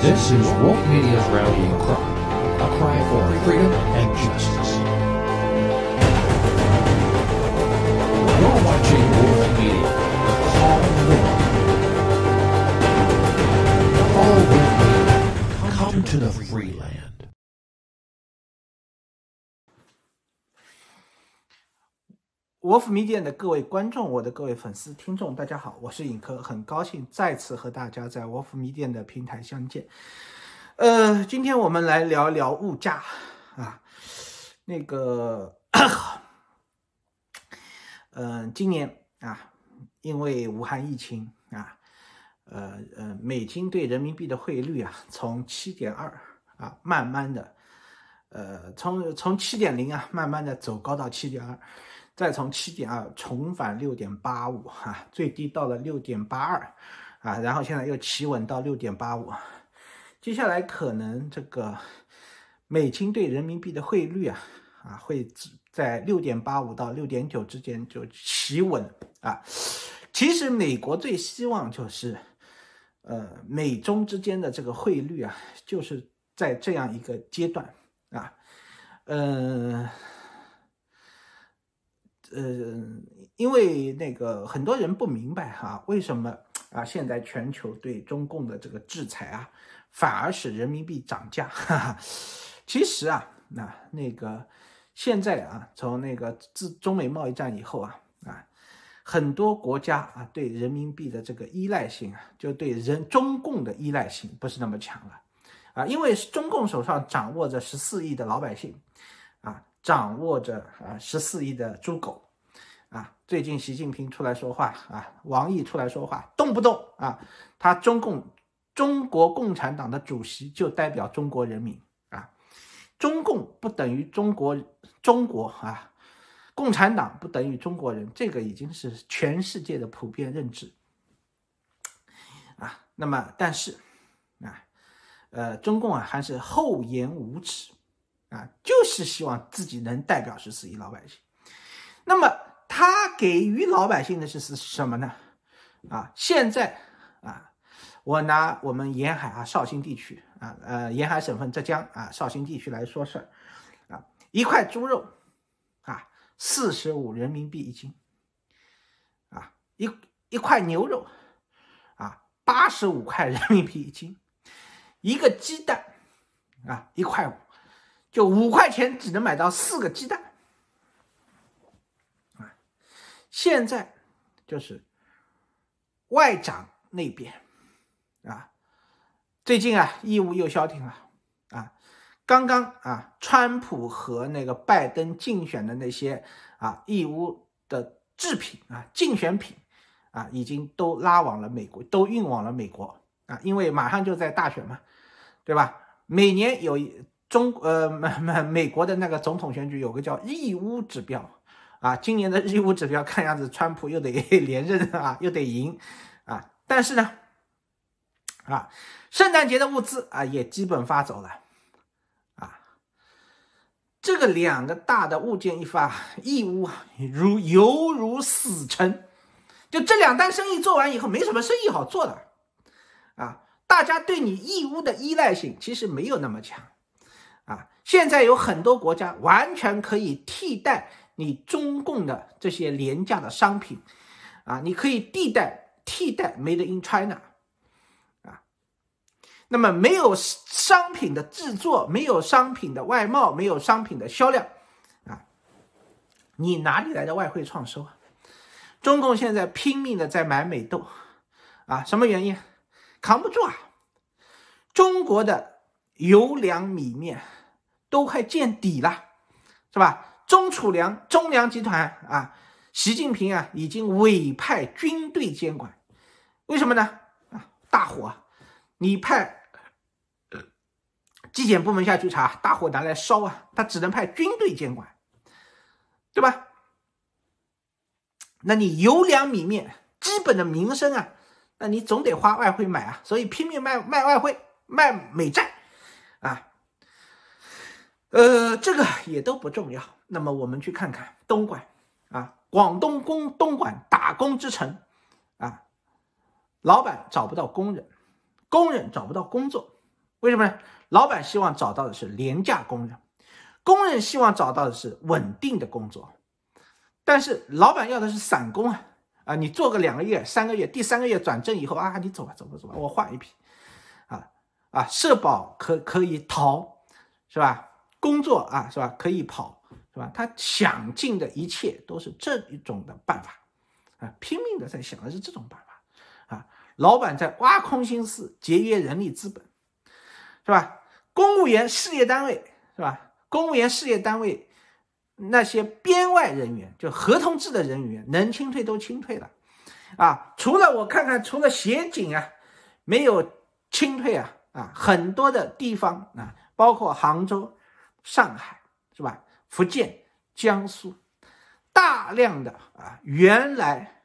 This is Wolf Media's rallying cry, a cry for freedom and justice. You're watching Wolf Media, the call of war. Follow with me. Come to the free land. 沃夫米店的各位观众，我的各位粉丝、听众，大家好，我是尹科，很高兴再次和大家在沃夫米店的平台相见。呃，今天我们来聊聊物价啊，那个，嗯，今年啊，因为武汉疫情啊，呃呃，美金对人民币的汇率啊，从七点二啊，慢慢的，呃，从从七点零啊，慢慢的走高到七点二。再从七点二重返六点八五，哈，最低到了六点八二，啊，然后现在又企稳到六点八五，接下来可能这个美金对人民币的汇率啊，啊，会在六点八五到六点九之间就企稳啊。其实美国最希望就是，呃，美中之间的这个汇率啊，就是在这样一个阶段啊，嗯。呃，因为那个很多人不明白哈，为什么啊现在全球对中共的这个制裁啊，反而使人民币涨价？哈哈，其实啊，那那个现在啊，从那个自中美贸易战以后啊啊，很多国家啊对人民币的这个依赖性啊，就对人中共的依赖性不是那么强了啊，因为中共手上掌握着十四亿的老百姓。掌握着啊十四亿的猪狗，啊最近习近平出来说话啊，王毅出来说话，动不动啊，他中共中国共产党的主席就代表中国人民啊，中共不等于中国，中国啊，共产党不等于中国人，这个已经是全世界的普遍认知啊。那么但是啊，呃中共啊还是厚颜无耻。啊，就是希望自己能代表十四亿老百姓。那么他给予老百姓的是是什么呢？啊，现在啊，我拿我们沿海啊绍兴地区啊，呃沿海省份浙江啊绍兴地区来说事儿啊，一块猪肉啊四十五人民币一斤，啊一一块牛肉啊八十五块人民币一斤，一个鸡蛋啊一块五。就五块钱只能买到四个鸡蛋，啊！现在就是外长那边啊！最近啊，义乌又消停了，啊！刚刚啊，川普和那个拜登竞选的那些啊义乌的制品啊竞选品啊已经都拉往了美国，都运往了美国，啊！因为马上就在大选嘛，对吧？每年有一。中呃，美 美美国的那个总统选举有个叫义乌指标啊，今年的义乌指标看样子川普又得 连任啊，又得赢啊，但是呢，啊，圣诞节的物资啊也基本发走了啊，这个两个大的物件一发，义乌如犹如死城，就这两单生意做完以后，没什么生意好做的啊，大家对你义乌的依赖性其实没有那么强。现在有很多国家完全可以替代你中共的这些廉价的商品，啊，你可以替代替代 Made in China，啊，那么没有商品的制作，没有商品的外贸，没有商品的销量，啊，你哪里来的外汇创收？啊？中共现在拼命的在买美豆，啊，什么原因？扛不住啊，中国的油粮米面。都快见底了，是吧？中储粮、中粮集团啊，习近平啊已经委派军队监管，为什么呢？大火，你派纪检部门下去查大火拿来烧啊，他只能派军队监管，对吧？那你油粮米面基本的民生啊，那你总得花外汇买啊，所以拼命卖卖外汇卖美债啊。呃，这个也都不重要。那么我们去看看东莞啊，广东工东莞打工之城啊，老板找不到工人，工人找不到工作，为什么呢？老板希望找到的是廉价工人，工人希望找到的是稳定的工作，但是老板要的是散工啊啊！你做个两个月、三个月，第三个月转正以后啊，你走吧，走吧，走吧，我换一批啊啊！社保可可以逃，是吧？工作啊，是吧？可以跑，是吧？他想尽的一切都是这一种的办法，啊，拼命的在想的是这种办法，啊，老板在挖空心思节约人力资本，是吧？公务员事业单位，是吧？公务员事业单位那些编外人员，就合同制的人员，能清退都清退了，啊，除了我看看，除了协警啊，没有清退啊，啊，很多的地方啊，包括杭州。上海是吧？福建、江苏，大量的啊，原来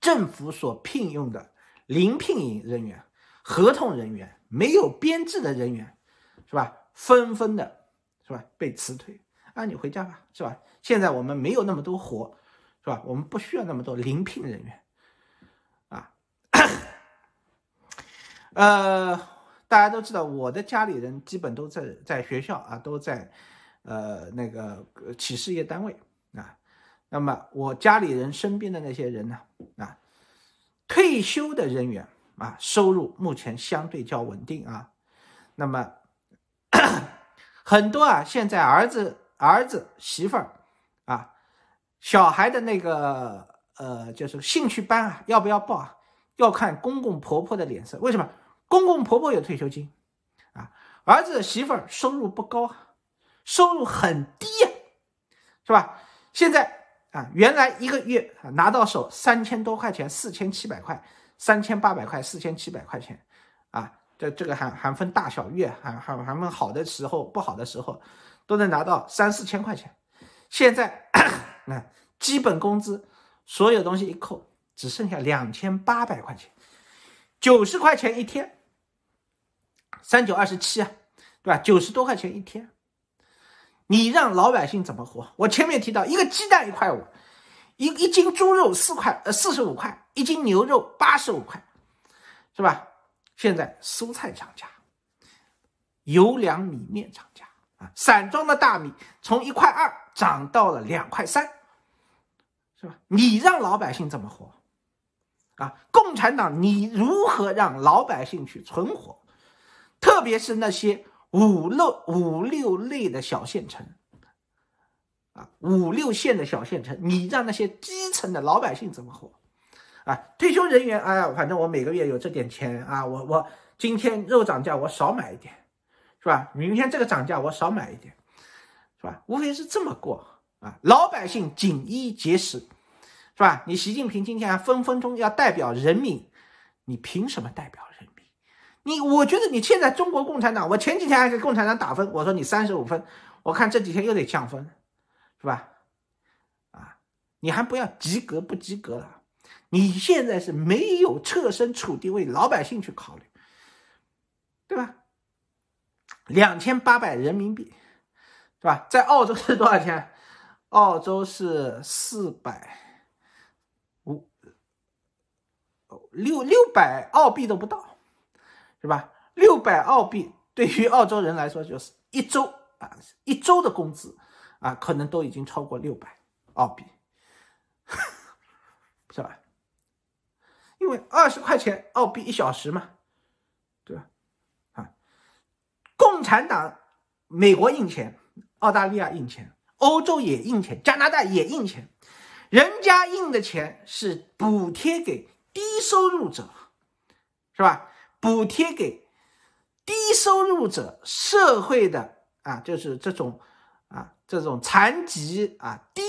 政府所聘用的临聘人员、合同人员、没有编制的人员，是吧？纷纷的，是吧？被辞退啊！你回家吧，是吧？现在我们没有那么多活，是吧？我们不需要那么多临聘人员，啊，呃。大家都知道，我的家里人基本都在在学校啊，都在，呃，那个企事业单位啊。那么我家里人身边的那些人呢？啊，退休的人员啊，收入目前相对较稳定啊。那么 很多啊，现在儿子、儿子、媳妇儿啊，小孩的那个呃，就是兴趣班啊，要不要报啊？要看公公婆婆的脸色，为什么？公公婆婆有退休金，啊，儿子媳妇儿收入不高，收入很低，是吧？现在啊，原来一个月啊拿到手三千多块钱，四千七百块，三千八百块，四千七百块钱，啊，这这个还还分大小月，还还还分好的时候、不好的时候，都能拿到三四千块钱。现在，那 基本工资所有东西一扣，只剩下两千八百块钱，九十块钱一天。三九二十七啊，对吧？九十多块钱一天，你让老百姓怎么活？我前面提到一个鸡蛋一块五，一一斤猪肉四块呃四十五块，一斤牛肉八十五块，是吧？现在蔬菜涨价，油粮米面涨价啊！散装的大米从一块二涨到了两块三，是吧？你让老百姓怎么活？啊，共产党，你如何让老百姓去存活？特别是那些五六五六类的小县城，啊，五六线的小县城，你让那些基层的老百姓怎么活？啊，退休人员，哎呀，反正我每个月有这点钱啊，我我今天肉涨价，我少买一点，是吧？明天这个涨价，我少买一点，是吧？无非是这么过啊，老百姓紧衣节食，是吧？你习近平今天还分分钟要代表人民，你凭什么代表人？民？你我觉得你现在中国共产党，我前几天还给共产党打分，我说你三十五分，我看这几天又得降分，是吧？啊，你还不要及格不及格了，你现在是没有设身处地为老百姓去考虑，对吧？两千八百人民币，是吧？在澳洲是多少钱？澳洲是四百五、六六百澳币都不到。是吧？六百澳币对于澳洲人来说就是一周啊，一周的工资啊，可能都已经超过六百澳币，是吧？因为二十块钱澳币一小时嘛，对吧？啊，共产党、美国印钱，澳大利亚印钱，欧洲也印钱，加拿大也印钱，人家印的钱是补贴给低收入者，是吧？补贴给低收入者、社会的啊，就是这种啊，这种残疾啊、低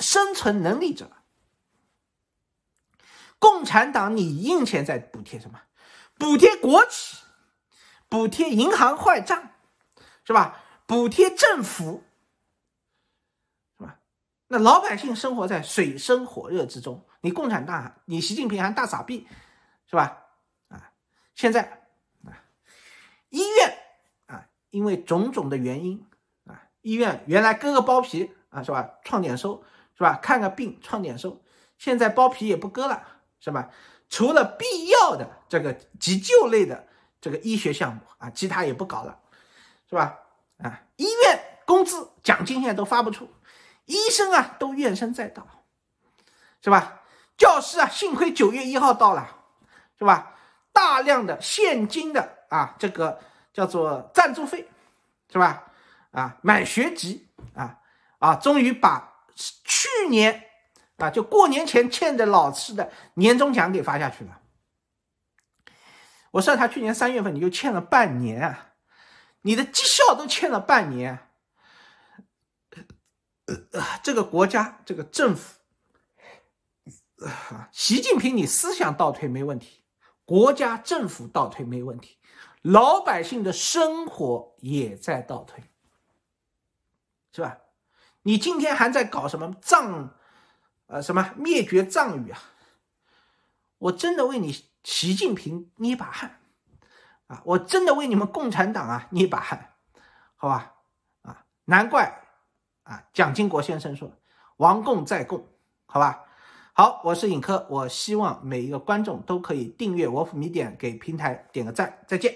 生存能力者。共产党，你印钱在补贴什么？补贴国企，补贴银行坏账，是吧？补贴政府，是吧？那老百姓生活在水深火热之中，你共产党，你习近平还大傻逼，是吧？现在啊，医院啊，因为种种的原因啊，医院原来割个包皮啊，是吧，创点收，是吧，看个病创点收，现在包皮也不割了，是吧？除了必要的这个急救类的这个医学项目啊，其他也不搞了，是吧？啊，医院工资奖金现在都发不出，医生啊都怨声载道，是吧？教师啊，幸亏九月一号到了，是吧？大量的现金的啊，这个叫做赞助费，是吧？啊，买学籍啊啊，终于把去年啊就过年前欠的老师的年终奖给发下去了。我算他去年三月份你就欠了半年，啊，你的绩效都欠了半年。这个国家，这个政府，习近平，你思想倒退没问题。国家政府倒退没问题，老百姓的生活也在倒退，是吧？你今天还在搞什么藏，呃，什么灭绝藏语啊？我真的为你习近平捏把汗，啊，我真的为你们共产党啊捏把汗，好吧？啊，难怪，啊，蒋经国先生说“亡共在共”，好吧？好，我是尹科，我希望每一个观众都可以订阅我府米点，给平台点个赞，再见。